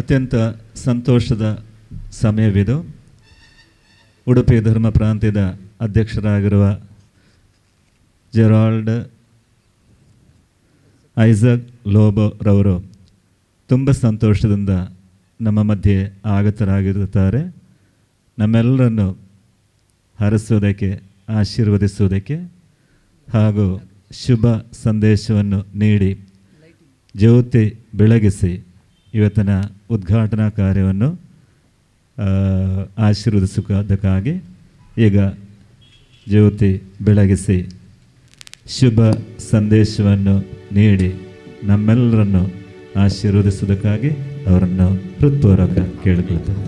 ಅತ್ಯಂತ ಸಂತೋಷದ ಸಮಯವಿದು ಉಡುಪಿ ಧರ್ಮ ಪ್ರಾಂತ್ಯದ ಅಧ್ಯಕ್ಷರಾಗಿರುವ ಜೆರಾಲ್ಡ್ ಐಸಕ್ ಲೋಬೋರವರು ತುಂಬ ಸಂತೋಷದಿಂದ ನಮ್ಮ ಮಧ್ಯೆ ಆಗತರಾಗಿರುತ್ತಾರೆ ನಮ್ಮೆಲ್ಲರನ್ನು ಹರಿಸುವುದಕ್ಕೆ ಆಶೀರ್ವದಿಸುವುದಕ್ಕೆ ಹಾಗೂ ಶುಭ ಸಂದೇಶವನ್ನು ನೀಡಿ ಜ್ಯೋತಿ ಬೆಳಗಿಸಿ ಇವತ್ತಿನ ಉದ್ಘಾಟನಾ ಕಾರ್ಯವನ್ನು ಆಶೀರ್ವದಿಸುವುದಕ್ಕಾಗಿ ಈಗ ಜ್ಯೋತಿ ಬೆಳಗಿಸಿ ಶುಭ ಸಂದೇಶವನ್ನು ನೀಡಿ ನಮ್ಮೆಲ್ಲರನ್ನು ಆಶೀರ್ವದಿಸುವುದಕ್ಕಾಗಿ ಅವರನ್ನು ಹೃತ್ಪೂರ್ವಕ ಕೇಳಿಕೊಳ್ತೇವೆ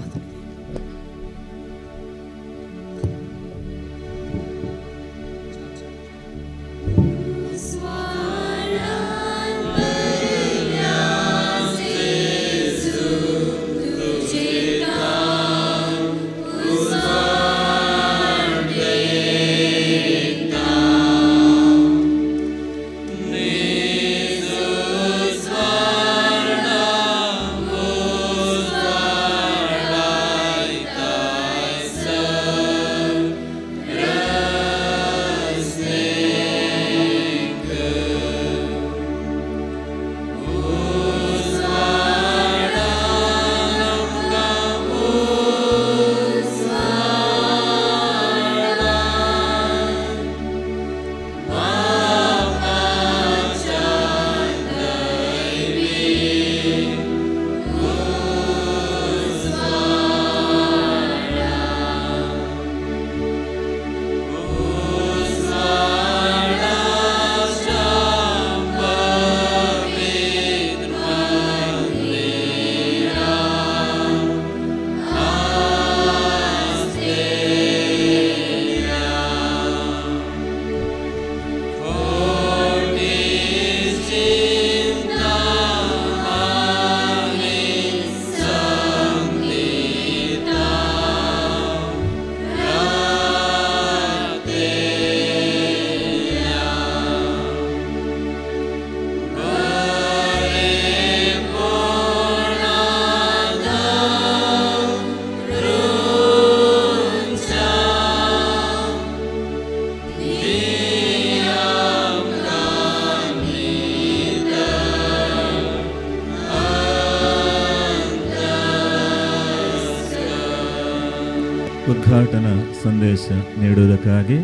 ಸಂದೇಶ ನೀಡುವುದಕ್ಕಾಗಿ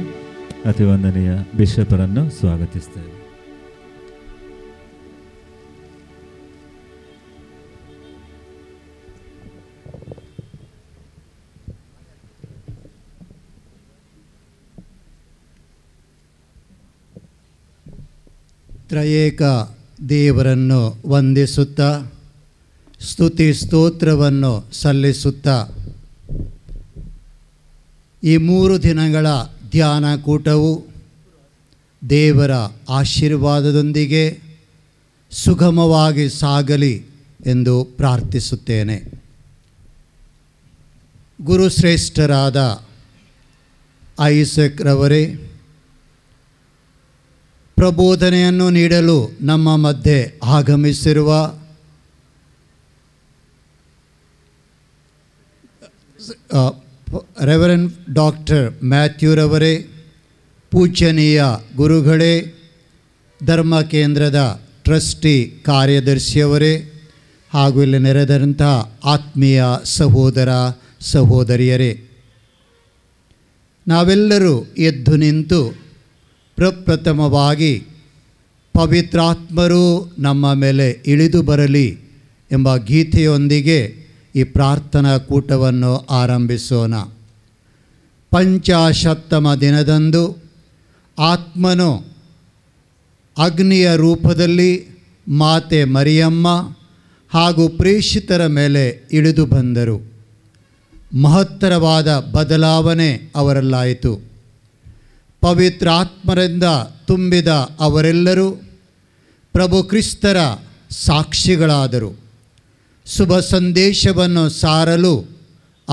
ಅತಿವಂದನೆಯ ಬಿಷಪರನ್ನು ಸ್ವಾಗತಿಸ್ತೇವೆ ತ್ರಯೇಕ ದೇವರನ್ನು ವಂದಿಸುತ್ತ ಸ್ತುತಿ ಸ್ತೋತ್ರವನ್ನು ಸಲ್ಲಿಸುತ್ತಾ ಈ ಮೂರು ದಿನಗಳ ಧ್ಯಾನ ಕೂಟವು ದೇವರ ಆಶೀರ್ವಾದದೊಂದಿಗೆ ಸುಗಮವಾಗಿ ಸಾಗಲಿ ಎಂದು ಪ್ರಾರ್ಥಿಸುತ್ತೇನೆ ಗುರುಶ್ರೇಷ್ಠರಾದ ಐಸಕ್ ರವರೇ ಪ್ರಬೋಧನೆಯನ್ನು ನೀಡಲು ನಮ್ಮ ಮಧ್ಯೆ ಆಗಮಿಸಿರುವ ರೆವರೆನ್ ಡಾಕ್ಟರ್ ಮ್ಯಾಥ್ಯೂರವರೇ ಪೂಜನೀಯ ಗುರುಗಳೇ ಧರ್ಮ ಕೇಂದ್ರದ ಟ್ರಸ್ಟಿ ಕಾರ್ಯದರ್ಶಿಯವರೇ ಹಾಗೂ ಇಲ್ಲಿ ನೆರೆದಂಥ ಆತ್ಮೀಯ ಸಹೋದರ ಸಹೋದರಿಯರೇ ನಾವೆಲ್ಲರೂ ಎದ್ದು ನಿಂತು ಪ್ರಪ್ರಥಮವಾಗಿ ಪವಿತ್ರಾತ್ಮರು ನಮ್ಮ ಮೇಲೆ ಇಳಿದು ಬರಲಿ ಎಂಬ ಗೀತೆಯೊಂದಿಗೆ ಈ ಪ್ರಾರ್ಥನಾ ಕೂಟವನ್ನು ಆರಂಭಿಸೋಣ ಪಂಚಾಶತ್ತಮ ದಿನದಂದು ಆತ್ಮನು ಅಗ್ನಿಯ ರೂಪದಲ್ಲಿ ಮಾತೆ ಮರಿಯಮ್ಮ ಹಾಗೂ ಪ್ರೇಷಿತರ ಮೇಲೆ ಇಳಿದು ಬಂದರು ಮಹತ್ತರವಾದ ಬದಲಾವಣೆ ಅವರಲ್ಲಾಯಿತು ಪವಿತ್ರಾತ್ಮರಿಂದ ತುಂಬಿದ ಅವರೆಲ್ಲರೂ ಪ್ರಭು ಕ್ರಿಸ್ತರ ಸಾಕ್ಷಿಗಳಾದರು ಶುಭ ಸಂದೇಶವನ್ನು ಸಾರಲು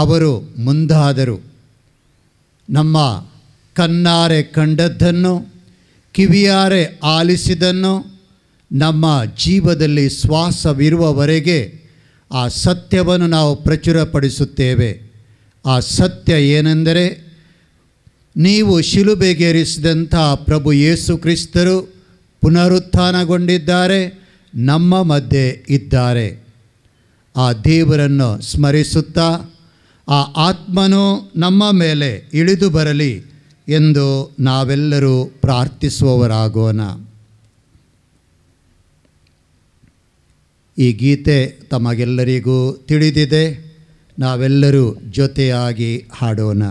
ಅವರು ಮುಂದಾದರು ನಮ್ಮ ಕಣ್ಣಾರೆ ಕಂಡದ್ದನ್ನು ಕಿವಿಯಾರೆ ಆಲಿಸಿದನ್ನು ನಮ್ಮ ಜೀವದಲ್ಲಿ ಶ್ವಾಸವಿರುವವರೆಗೆ ಆ ಸತ್ಯವನ್ನು ನಾವು ಪ್ರಚುರಪಡಿಸುತ್ತೇವೆ ಆ ಸತ್ಯ ಏನೆಂದರೆ ನೀವು ಶಿಲುಬೆಗೇರಿಸಿದಂಥ ಪ್ರಭು ಯೇಸು ಕ್ರಿಸ್ತರು ಪುನರುತ್ಥಾನಗೊಂಡಿದ್ದಾರೆ ನಮ್ಮ ಮಧ್ಯೆ ಇದ್ದಾರೆ ಆ ದೇವರನ್ನು ಸ್ಮರಿಸುತ್ತಾ ಆ ಆತ್ಮನು ನಮ್ಮ ಮೇಲೆ ಇಳಿದು ಬರಲಿ ಎಂದು ನಾವೆಲ್ಲರೂ ಪ್ರಾರ್ಥಿಸುವವರಾಗೋಣ ಈ ಗೀತೆ ತಮಗೆಲ್ಲರಿಗೂ ತಿಳಿದಿದೆ ನಾವೆಲ್ಲರೂ ಜೊತೆಯಾಗಿ ಹಾಡೋಣ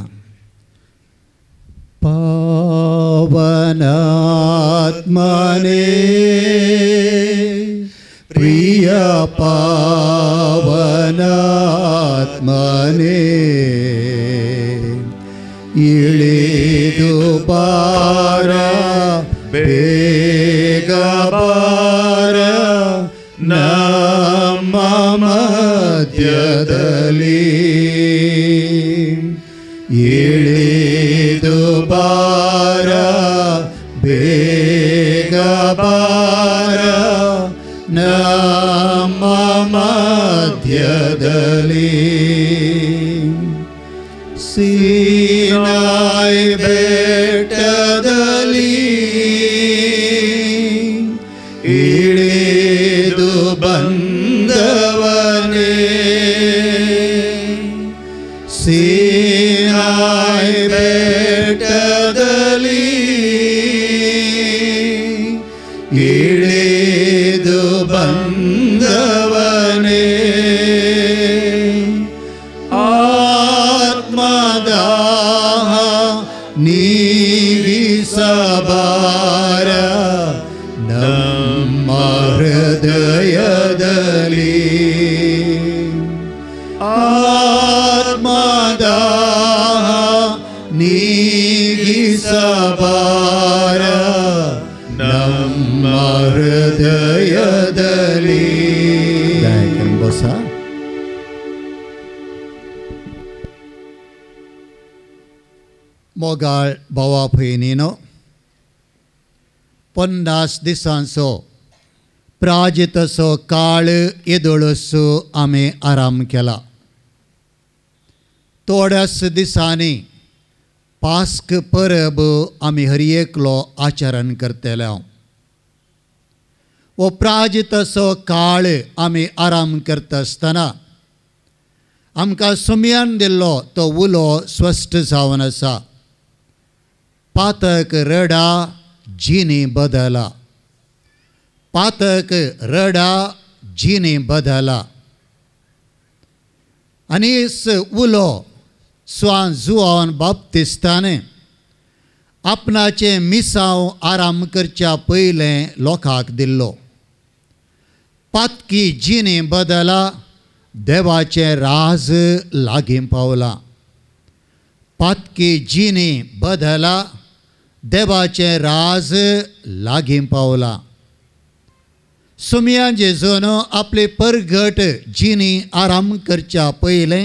ಪಾವನಾತ್ಮನೇ प्रिया पावनात्मने ईळे न नाम जगली ईळे दुबारेगा Madhyadali Sinai Betadali Ide मोगाळ बोवा भयणीनो पन्नास दिसांचो प्राजितसो काळ येदोळसो आमी आराम केला थोड्याच दिसांनी पास्क परब आमी हर एकलो आचरण करतले वो प्राजितसो काळ आमी आराम करता आसतना आमकां सोम्यान दिल्लो तो उलो स्वस्थ जावन आसा पातक रडा जीने बदला पातक रडा जिने बदला आणि उलो स्वान जुआन बाबतिस्ताने आपणाचे मिसांव आराम करच्या पहिले लोकांक दिल्लो पातकी जिने बदला देवाचे राज लागीं पावला पातकी जिने बदला देवाचे राज लागीं पावला सुमयान जेजून आपले परगट जिणी आराम करच्या पयलें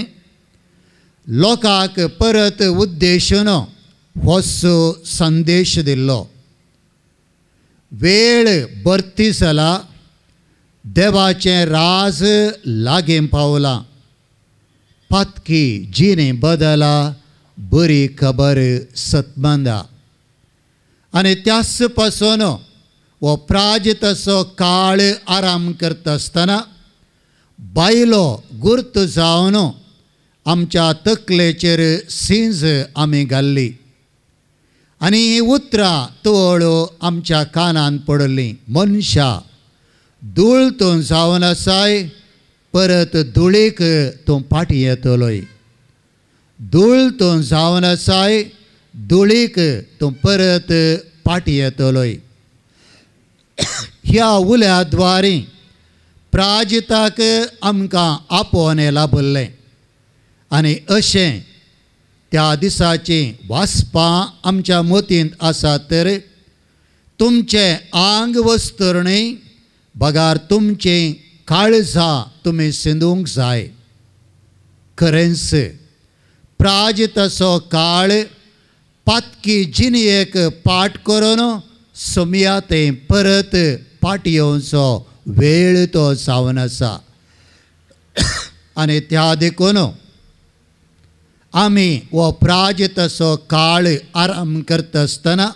लोकांक परत उद्देशून होसो संदेश दिल्लो वेळ बर्ती जाला देवाचें राज लागीं पावलां पातकी जिने बदला बरी खबर सत्मंदा आणि त्यास पासून प्राज तसो काळ आराम करत असताना बायलो गुर्त जावन आमच्या तकलेचेर सींज आम्ही घाल्ली आणि ही उतरां तुवळो आमच्या कानान पडली मनशा धूळ तूं जावन आसाय परत धुळीक तूं पाटी येतलोय धूळ तूं जावन आसाय धुळीक तूं परत पाटी येतलोय ह्या उल्या द्वारे प्राजिताक आमकां आपोवन लाभल्लें आनी अशें त्या दिसाचीं वाचपां आमच्या मतींत आसा तर तुमचे आंग वस्तरणी बगार तुमचें काळजां तुमी सिंदूंक जाय खरेंच प्राजिताचो काळ पातकी जिणयेक पाट करून सोमया ते परत पाट येवचो वेळ तो सावन आसा आनी त्या देखून आमी प्राज तसो काळ आराम करता आसतना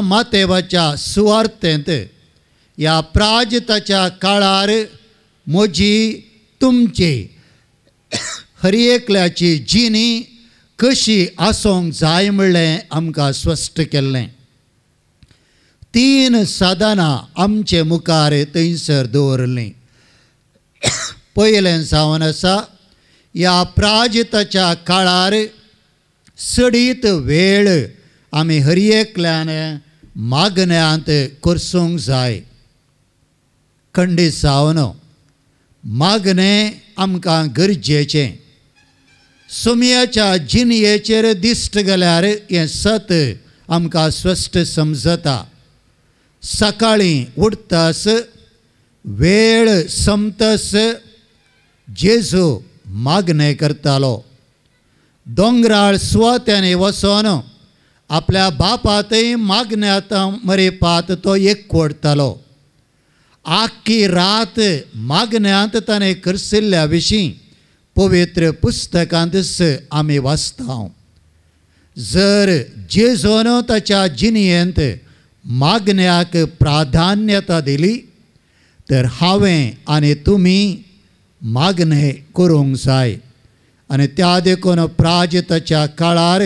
मातेवाच्या सुवार्थेंत ह्या प्राजताच्या काळार म्हजी तुमची हर एकल्याची जिणी कशी आसोंक जाय म्हणलें आमकां स्वस्थ केल्लें तीन साधनां आमचे मुखार थंयसर दवरलीं पयलें सावन आसा ह्या प्राजिताच्या काळार सडीत वेळ आमी हरियेकल्यान मागण्यांत करसूंक जाय खंडीत सावन मागणें आमकां गरजेचें सुमियाच्या जिनयेचेर दिश्ट गेल्यार हें सत आमकां स्पश्ट समजता सकाळीं उठतास वेळ समतस जेजू मागणें करतालो दोंगराळ सुवात्याने वचोन आपल्या बापातय मागण्यात पात तो एक कोडतालो आख्खी रात मागण्यांत ताणें करसिल्ल्या विशीं पवित्र पुस्तकांत आमी वाचता जर जेजोनो ताच्या जिनयेंत मागण्याक प्राधान्यता दिली तर हांवें आनी तुमी मागणें करूंक जाय आनी त्या देखून प्राजताच्या काळार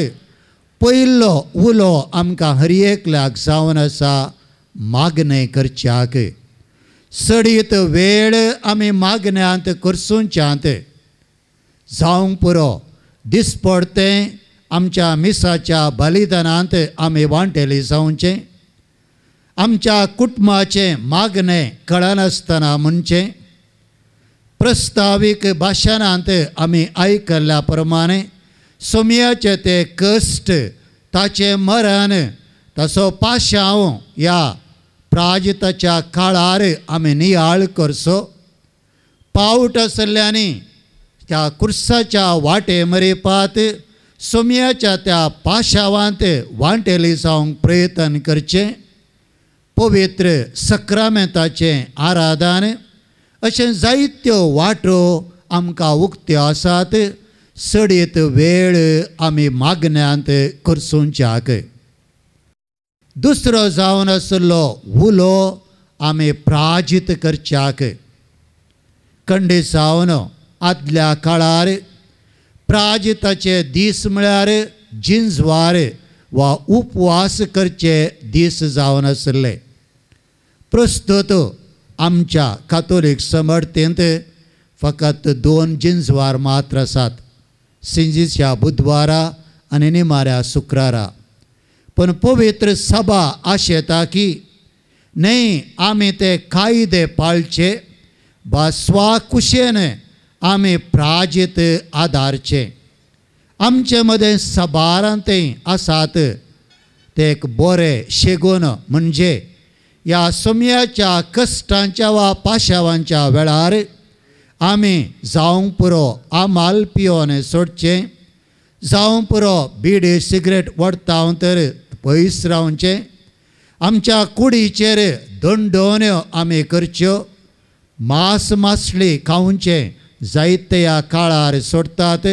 पयल्लो उलो आमकां हरियेकल्याक जावन आसा मागणें करच्याक सडीत वेळ आमी मागण्यांत करसुंच्यांत जावंक पुरो दीस पडतें आमच्या मिसाच्या बलिदानांत आमी वांटेली जावचें आमच्या कुटुंबाचें मागणें कळनासतना म्हणचें प्रस्तावीक भाशणांत आमी आयकल्ल्या प्रमाणे सोम्याचे ते कश्ट ताचें मरण तसो पाशांव ह्या प्राजिताच्या काळार आमी नियाळ करसो पावट आसल्यांनी त्या कुर्साच्या वाटे मरे पात सोम्याच्या त्या पाशावांत वांटेली जावंक प्रयत्न करचे पवित्र सक्रामेताचे आराधन अशें जायत्यो वाटो आमकां उक्त्यो आसात सडीत वेळ आमी मागण्यांत करसुंच्याक दुसरो जावन आसलो उलो आमी प्राजीत करच्याक कंडे सावनो आदल्या काळार प्राजिताचे दीस म्हळ्यार जिंजवार वा उपवास करचे दीस जावन आसले प्रस्तुत आमच्या कातोलीक समर्थेंत फकत दोन जिंजवार मात्र आसात सिंजीच्या बुधवारा आनी निमाऱ्या शुक्रारा पण पवित्र सभा आशेता की न्हय आमी ते कायदे पाळचे वा स्वाकुशेन आमी प्राजीत आदारचे आमचे मदें ते आसात ते एक बोरे शेगोन म्हणजे या सोम्याच्या कश्टांच्या वा पाशावांच्या वेळार आमी जावं पुरो आमाल पियोन सोडचे जावं पुरो बिडी सिगरेट वडतावन तर पयस रावचे आमच्या कुडीचेर दंडोवण्यो आमी करच्यो मास मासली खावचें जायत्या काळार सोडतात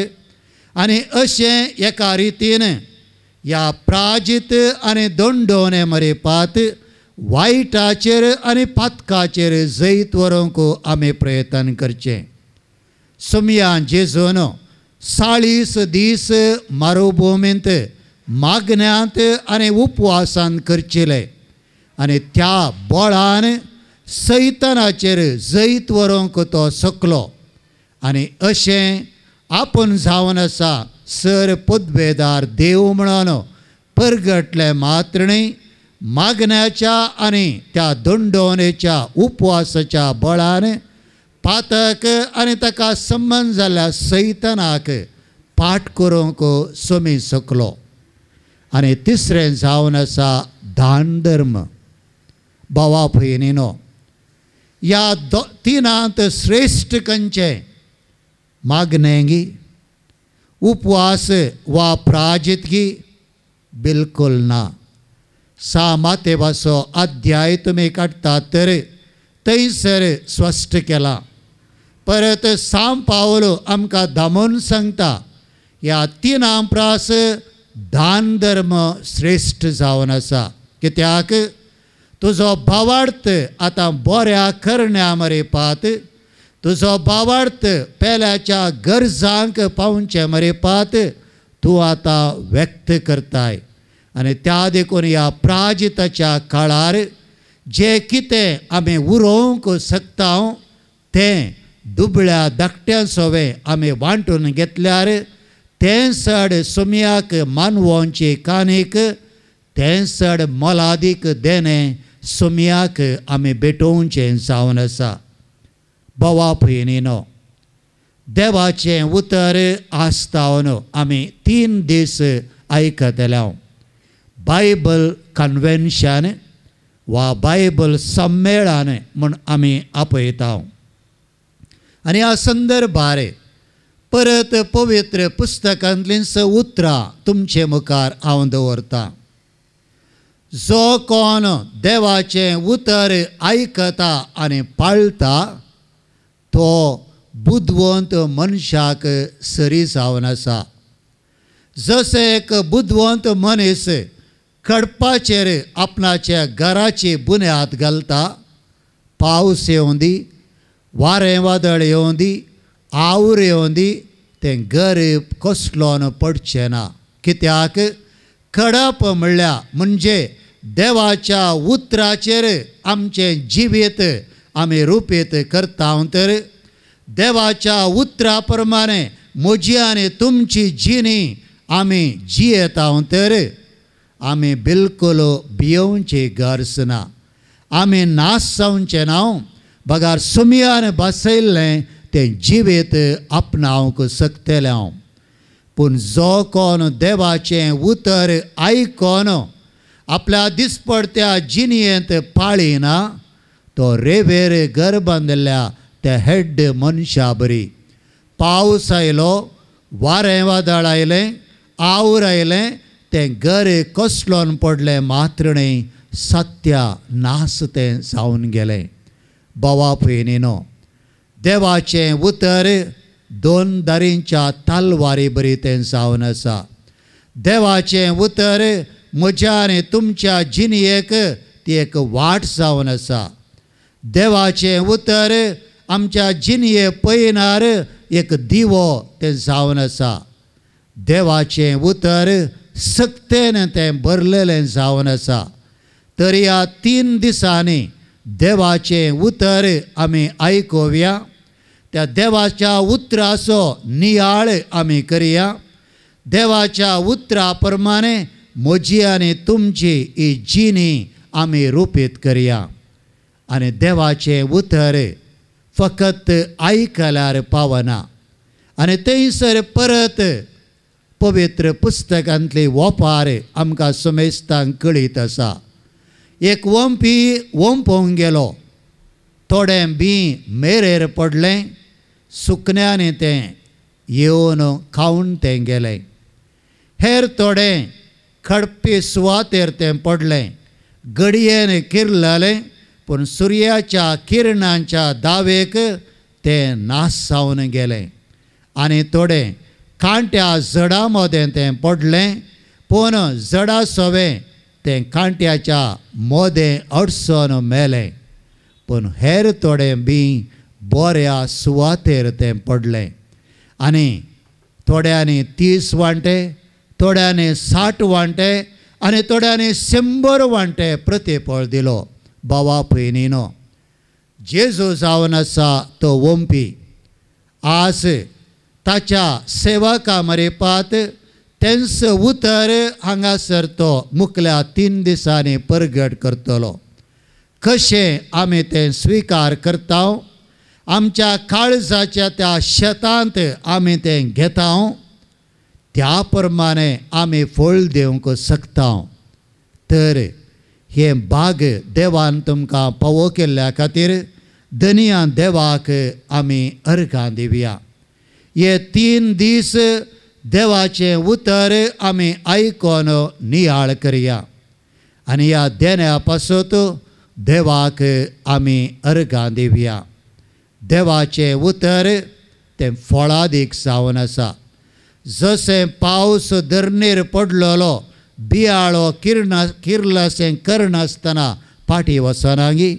आनी अशें एका रितीन ह्या प्राजीत आनी मरे मरेपात वायटाचेर आनी पातकाचेर जैत व्हरूंक आमी प्रयत्न करचे सुमिया जेजून चाळीस दीस मारुभुमींत मागण्यांत आनी उपवासान करचेले आनी त्या बळान सैतनाचेर जैत व्हरूंक तो सकलो आणि असे आपण जावन आसा सर पदभेदार देव म्हणून परगटले मात्र मागण्याच्या आणि त्या दंडोनेच्या उपवासाच्या बळान पातक आणि ताका संबंध झाल्या सैतनाक पाठ करूंक सोमी सकलो आणि तिसरें जावन आसा धान धर्म भावा भयणीनो ह्या तिनांत श्रेश्ठ मांगनेंगी उपवास व पराजितगी बिल्कुल ना सामा तेवासो अध्याय तुम्ही काढतात थंयसर स्वस्थ केला परत साम पावलो आमकां दामोन संगता या तीन आमप्रास दान धर्म श्रेष्ठ जान आसा क्या तुझो भवार्थ आता बऱ्या करण्या मरे पात तुजो बावार्थ पेल्याच्या गरजांक पावचे मरेपात तू आता व्यक्त करताय आणि त्या देखून या प्राजिताच्या काळार जे कितें आम्ही उरोवंक शकता ते दुबळ्या धाकट्या सोवे आमी वांटून घेतल्यार ते सड सोम्याक मानवोंचे कानीक ते सड मोलादीक देणें सोम्याक आमी भेटोवचें जावन आसा भावाप्रेनेनं देवाचे उतर आसतावन आम्ही तीन दीस हांव बायबल कन्वेन्शन वा बायबल संमेळन म्हूण आमी आपयता आनी ह्या संदर्भार परत पवित्र पुस्तकांतलीं स उतरां तुमचे मुखार हांव दवरतां जो कोण देवाचें उतर आयकता आनी पाळता तो बुद्धवंत मनशाक सरी सावन आसा जशें एक बुद्धवंत मनीस खडपाचेर आपणाच्या घराची बुन्याद घालता पावस येवन दी वारें वादळ येवन दी आवर दी तें घर कसलोन पडचे ना कित्याक कडप म्हणल्या म्हणजे देवाच्या उतराचेर आमचे जिवीत आम्ही रुपेत करता तर देवाच्या उतरा प्रमाणे आणि तुमची जिणी आम्ही जियेता तर आम्ही बिलकुल भियोवचे गरसना आम्ही नास जावचे नाव बघार सुमियान बसयल्लें ते जिवेत आपणावंक सकतले हांव पूण जो कोण देवाचें उतर आयकोन आपल्या दिसपडत्या जिणयेंत पाळिना तो रेबेरे घर बांदल्या ते हेड मनशा बरी पावस आयलो वारें वादळ आयलें आवर आयलें तें घर कसलोन पडलें मात्रणें सत्या नास तें जावन गेलें बोवा पयनीनो देवाचें उतर दोन दारींच्या तालवारी बरी तें जावन आसा देवाचें उतर म्हज्या आनी तुमच्या जिणयेक ती एक वाट जावन आसा देवाचे उतर आमच्या जिनये पयणार एक दिवो ते जावन आसा देवाचे उतर सक्तेन ते भरलेलें जावन आसा तर ह्या तीन दिसांनी देवाचे उतर आमी आयकोवया त्या देवाच्या उतराचो नियाळ आमी करया देवाच्या उतरा प्रमाणे म्हजी आनी तुमची ही जिणी आमी रुपीत करया आनी देवाचें उतर फकत आयकलार पावना आनी थंयसर परत पवित्र पुस्तकांतली वोपार आमकां समेस्तांक कळीत आसा एक वंपी वंपोवंक गेलो थोडें बी मेरेर पडलें सुकण्यांनी तें येवन खावन तें गेलें हेर थोडें खडपी सुवातेर तें पडलें गडयेन किरललें पूण सुर्याच्या किरणांच्या दावेक ते नास जावन गेले आणि थोडे कांट्या जडा मोदें ते पडले पूण जडा सोवे ते कांट्याच्या मोदे अडसन मेले पूण हेर थोडे बी बऱ्या सुवातेर ते पडले आणि थोड्यांनी तीस वांटे थोड्यांनी साठ वांटे आणि थोड्यांनी शंभर वांटे प्रतिफळ दिलो बावा जावन आसा तो वंपी, आस ताच्या सेवा पात, तेंस उतर हांगासर तो मुकल्या तीन दिसांनी परगट करतलो कशें आमी तें स्विकार करता आमच्या काळजाच्या त्या शेतांत आमी तें घेता त्या प्रमाणे आमी फळ दिवंक शकता तर हे बाग देवान तुमकां पवो केल्ल्या खातीर दनिया देवाक आमी अर्घां दिवया हे तीन दीस देवाचें उतर आमी आयकोन नियाळ करया आनी ह्या देण्या पासत देवाक आमी अर्घां दिवया देवाचें उतर तें फळादीक सावन आसा जशें पावस धरनीर पडलोलो बियाळो किर्ण किर्लसें करनासतना फाटी वसनांगी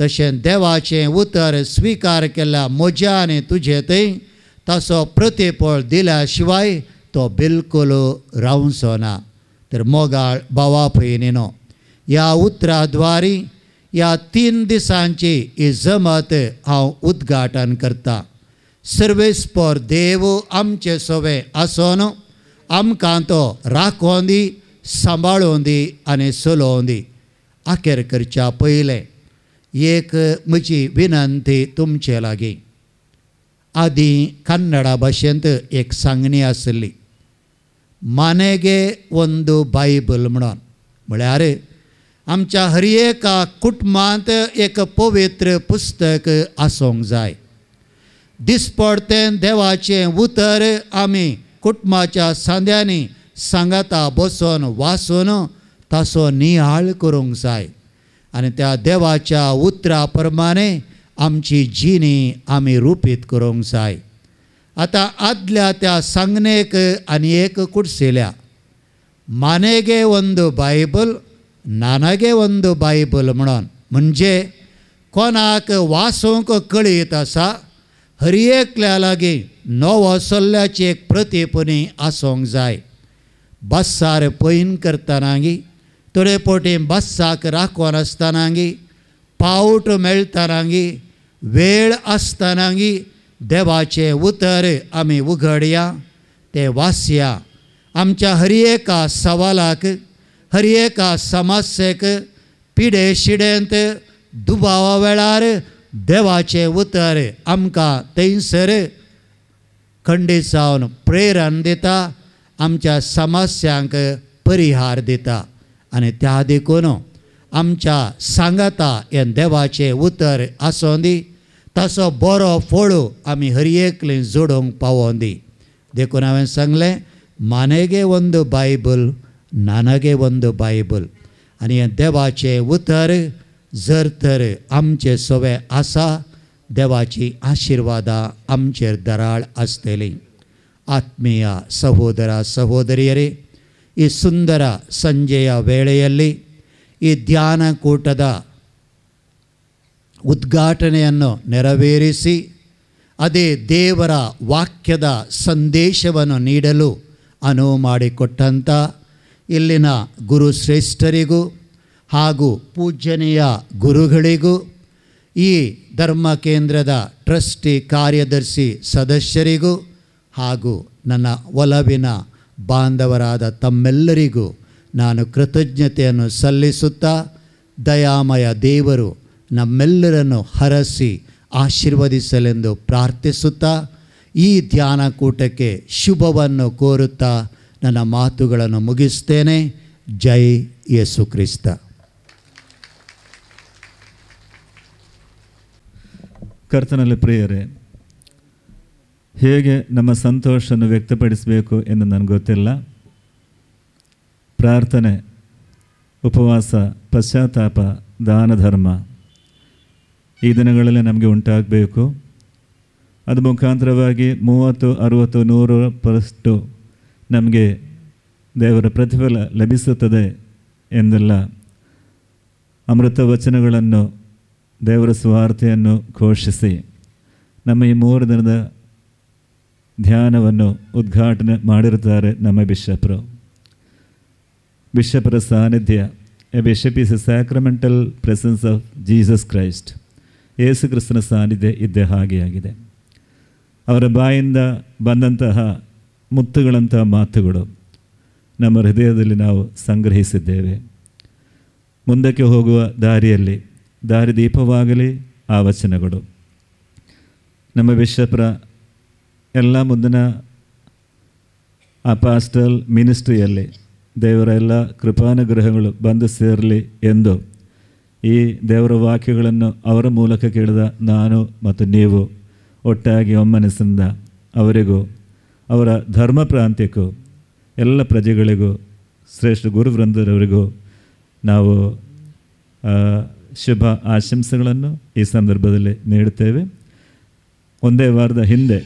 तशें देवाचें उतर स्विकार केल्या मोज्याने तुजे थंय ताचो प्रतिफळ दिल्या शिवाय तो बिलकुल रावचो ना तर मोगाळ बावा या ह्या उतराद्वारी ह्या तीन दिसांची ही जमत हांव उद्घाटन करतां सर्वेस पर देव आमचे सोवे आसोन आमकां तो राखोन दी सांबाळोंदी आनी दी आखेर करच्या पहिले एक म्हजी विनंती तुमचे लागी आदीं कन्नडा भाशेंत एक सांगणी आसली मानेगे वंदू बायबल म्हणून म्हळ्यार आमच्या हर एका कुटुंबांत एक पवित्र पुस्तक आसूंक जाय दिसपडतें देवाचें उतर आमी कुटुंबाच्या सांद्यांनी सांगाता बसून वासून तसो निहाळ करूंक जाय आणि त्या देवाच्या उतरा प्रमाणे आमची जिणी आमी रुपीत करूंक जाय आता आदल्या त्या सांगणेक आणि एक कुडसिल्या मानेगे वंद बायबल नानागे वंद बायबल म्हणून म्हणजे कोणाक वासूंक कळीत आसा हर एकल्या लागीं नवो सल्ल्याची एक प्रतिपणी आसूंक जाय బస్సారు పొయిన్ కర్తానాంగి तुळेपोटीं बस्साक राखोन आसतनांगी पावट मेळतनांगी वेळ आसतनांगी देवाचे उतर आमी उघड्या ते वासया आमच्या हर सवालाक हर एका समस्येक पिडे शिडेंत दुबावा वेळार देवाचे उतर आमकां थंयसर खंडीत सावन प्रेरण दिता आमच्या समस्यांक परिहार देता आणि त्या देखून आमच्या सांगता हे देवाचे उतर आसूं दी तसो बरो फळू आम्ही हरियेकलें जोडूंक पावों दी देखून हांवें सांगलें मानेगे वंद बायबल नानगे वंद बायबल आनी हे देवाचें उतर जर तर आमचे सवे आसा देवाची आशिर्वादां आमचेर दराळ आसतलीं ಆತ್ಮೀಯ ಸಹೋದರ ಸಹೋದರಿಯರೇ ಈ ಸುಂದರ ಸಂಜೆಯ ವೇಳೆಯಲ್ಲಿ ಈ ಧ್ಯಾನಕೂಟದ ಉದ್ಘಾಟನೆಯನ್ನು ನೆರವೇರಿಸಿ ಅದೇ ದೇವರ ವಾಕ್ಯದ ಸಂದೇಶವನ್ನು ನೀಡಲು ಅನುವು ಮಾಡಿಕೊಟ್ಟಂಥ ಇಲ್ಲಿನ ಗುರುಶ್ರೇಷ್ಠರಿಗೂ ಹಾಗೂ ಪೂಜ್ಯನೀಯ ಗುರುಗಳಿಗೂ ಈ ಧರ್ಮ ಕೇಂದ್ರದ ಟ್ರಸ್ಟಿ ಕಾರ್ಯದರ್ಶಿ ಸದಸ್ಯರಿಗೂ ಹಾಗೂ ನನ್ನ ಒಲವಿನ ಬಾಂಧವರಾದ ತಮ್ಮೆಲ್ಲರಿಗೂ ನಾನು ಕೃತಜ್ಞತೆಯನ್ನು ಸಲ್ಲಿಸುತ್ತಾ ದಯಾಮಯ ದೇವರು ನಮ್ಮೆಲ್ಲರನ್ನು ಹರಸಿ ಆಶೀರ್ವದಿಸಲೆಂದು ಪ್ರಾರ್ಥಿಸುತ್ತಾ ಈ ಧ್ಯಾನಕೂಟಕ್ಕೆ ಶುಭವನ್ನು ಕೋರುತ್ತಾ ನನ್ನ ಮಾತುಗಳನ್ನು ಮುಗಿಸ್ತೇನೆ ಜೈ ಯೇಸು ಕ್ರಿಸ್ತ ಕರ್ತನಲ್ಲಿ ಪ್ರಿಯರೇ ಹೇಗೆ ನಮ್ಮ ಸಂತೋಷವನ್ನು ವ್ಯಕ್ತಪಡಿಸಬೇಕು ಎಂದು ನನಗೆ ಗೊತ್ತಿಲ್ಲ ಪ್ರಾರ್ಥನೆ ಉಪವಾಸ ಪಶ್ಚಾತ್ತಾಪ ದಾನ ಧರ್ಮ ಈ ದಿನಗಳಲ್ಲಿ ನಮಗೆ ಉಂಟಾಗಬೇಕು ಅದು ಮುಖಾಂತರವಾಗಿ ಮೂವತ್ತು ಅರುವತ್ತು ನೂರು ಪರಷ್ಟು ನಮಗೆ ದೇವರ ಪ್ರತಿಫಲ ಲಭಿಸುತ್ತದೆ ಎಂದೆಲ್ಲ ಅಮೃತ ವಚನಗಳನ್ನು ದೇವರ ಸ್ವಾರ್ಥೆಯನ್ನು ಘೋಷಿಸಿ ನಮ್ಮ ಈ ಮೂರು ದಿನದ ಧ್ಯಾನವನ್ನು ಉದ್ಘಾಟನೆ ಮಾಡಿರುತ್ತಾರೆ ನಮ್ಮ ಬಿಷಪ್ರು ಬಿಷಪ್ರ ಸಾನ್ನಿಧ್ಯ a bishop is a sacramental presence of Jesus Christ ಯೇಸು ಕ್ರಿಸ್ತನ ಸಾನ್ನಿಧ್ಯ ಇದ್ದೇ ಹಾಗೆ ಆಗಿದೆ ಅವರ ಬಾಯಿಂದ ಬಂದಂತಹ ಮುತ್ತುಗಳಂತಹ ಮಾತುಗಳು ನಮ್ಮ ಹೃದಯದಲ್ಲಿ ನಾವು ಸಂಗ್ರಹಿಸಿದ್ದೇವೆ ಮುಂದಕ್ಕೆ ಹೋಗುವ ದಾರಿಯಲ್ಲಿ ದಾರಿದೀಪವಾಗಲಿ ಆ ವಚನಗಳು ನಮ್ಮ ಬಿಷಪ್ರ ಎಲ್ಲ ಮುಂದಿನ ಆ ಪಾಸ್ಟಲ್ ಮಿನಿಸ್ಟ್ರಿಯಲ್ಲಿ ದೇವರ ಎಲ್ಲ ಕೃಪಾನುಗ್ರಹಗಳು ಬಂದು ಸೇರಲಿ ಎಂದು ಈ ದೇವರ ವಾಕ್ಯಗಳನ್ನು ಅವರ ಮೂಲಕ ಕೇಳಿದ ನಾನು ಮತ್ತು ನೀವು ಒಟ್ಟಾಗಿ ಒಮ್ಮನಿಸಿದ ಅವರಿಗೂ ಅವರ ಧರ್ಮ ಪ್ರಾಂತ್ಯಕ್ಕೂ ಎಲ್ಲ ಪ್ರಜೆಗಳಿಗೂ ಶ್ರೇಷ್ಠ ಗುರುವೃಂದರವರಿಗೂ ನಾವು ಶುಭ ಆಶಂಸೆಗಳನ್ನು ಈ ಸಂದರ್ಭದಲ್ಲಿ ನೀಡುತ್ತೇವೆ ಒಂದೇ ವಾರದ ಹಿಂದೆ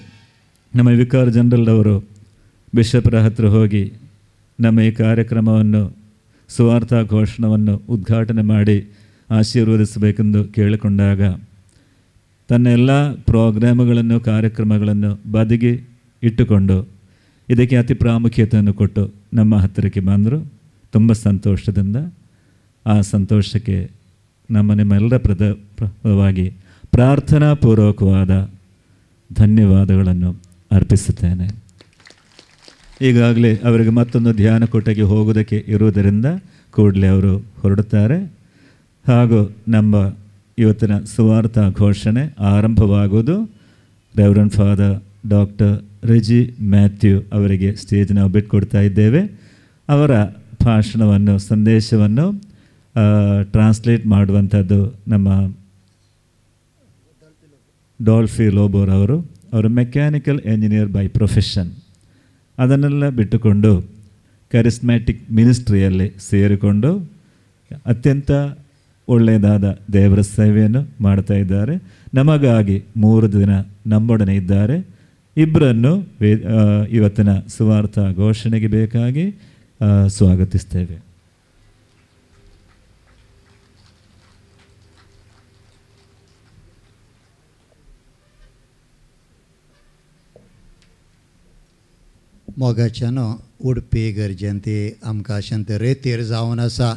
ನಮ್ಮ ವಿಕಾರ್ ಜನರಲ್ ಬಿಷಪ್ರ ಹತ್ರ ಹೋಗಿ ನಮ್ಮ ಈ ಕಾರ್ಯಕ್ರಮವನ್ನು ಸುವಾರ್ಥ ಘೋಷಣವನ್ನು ಉದ್ಘಾಟನೆ ಮಾಡಿ ಆಶೀರ್ವದಿಸಬೇಕೆಂದು ಕೇಳಿಕೊಂಡಾಗ ತನ್ನ ಎಲ್ಲ ಪ್ರೋಗ್ರಾಮ್ಗಳನ್ನು ಕಾರ್ಯಕ್ರಮಗಳನ್ನು ಬದಿಗೆ ಇಟ್ಟುಕೊಂಡು ಇದಕ್ಕೆ ಅತಿ ಪ್ರಾಮುಖ್ಯತೆಯನ್ನು ಕೊಟ್ಟು ನಮ್ಮ ಹತ್ತಿರಕ್ಕೆ ಬಂದರು ತುಂಬ ಸಂತೋಷದಿಂದ ಆ ಸಂತೋಷಕ್ಕೆ ನಮ್ಮ ನಿಮ್ಮೆಲ್ಲರ ಪ್ರದವಾಗಿ ಪ್ರಾರ್ಥನಾಪೂರ್ವಕವಾದ ಧನ್ಯವಾದಗಳನ್ನು ಅರ್ಪಿಸುತ್ತೇನೆ ಈಗಾಗಲೇ ಅವರಿಗೆ ಮತ್ತೊಂದು ಧ್ಯಾನ ಹೋಗುವುದಕ್ಕೆ ಇರುವುದರಿಂದ ಕೂಡಲೇ ಅವರು ಹೊರಡುತ್ತಾರೆ ಹಾಗೂ ನಮ್ಮ ಇವತ್ತಿನ ಸುವಾರ್ಥ ಘೋಷಣೆ ಆರಂಭವಾಗುವುದು reverend father doctor Riji Matthew ಅವರಿಗೆ ಸ್ಟೇಜ್ ನಾವು ಬಿಟ್ಕೊಡ್ತಾ ಇದ್ದೇವೆ ಅವರ ಭಾಷಣವನ್ನು ಸಂದೇಶವನ್ನು ಟ್ರಾನ್ಸ್ಲೇಟ್ ಮಾಡುವಂಥದ್ದು ನಮ್ಮ ಡಾಲ್ಫಿ ಲೋಬೋರ್ ಅವರು ಅವರು ಮೆಕ್ಯಾನಿಕಲ್ ಎಂಜಿನಿಯರ್ ಬೈ ಪ್ರೊಫೆಷನ್ ಅದನ್ನೆಲ್ಲ ಬಿಟ್ಟುಕೊಂಡು ಕರಿಸ್ಮ್ಯಾಟಿಕ್ ಮಿನಿಸ್ಟ್ರಿಯಲ್ಲಿ ಸೇರಿಕೊಂಡು ಅತ್ಯಂತ ಒಳ್ಳೆಯದಾದ ದೇವರ ಸೇವೆಯನ್ನು ಮಾಡ್ತಾ ಇದ್ದಾರೆ ನಮಗಾಗಿ ಮೂರು ದಿನ ನಮ್ಮೊಡನೆ ಇದ್ದಾರೆ ಇಬ್ಬರನ್ನು ಇವತ್ತಿನ ಸುವಾರ್ಥ ಘೋಷಣೆಗೆ ಬೇಕಾಗಿ ಸ್ವಾಗತಿಸ್ತೇವೆ मोगाच्यानं उडपी गरजेन ते आमकां अशें तरेतेर जावन आसा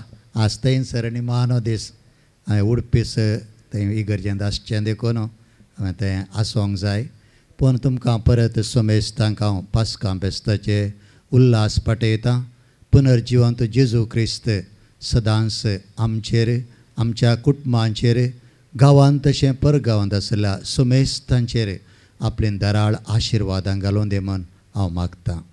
आस्तयन सरणी मानो दीस हांवें उडपीस स थंय इगर्जेंत आसचें देखून हांवें तें आसोंक जाय पूण तुमकां परत सोमेस्तांक हांव पास्कां बेस्ताचे उल्हास पाठयतां पुनर्जिवंत जेजू क्रिस्त सदांच आमचेर आमच्या कुटुंबांचेर गांवांत तशें परगांवांत आसल्या सोमेस्तांचेर आपली दराळ आशिर्वादां घालून दे ao magda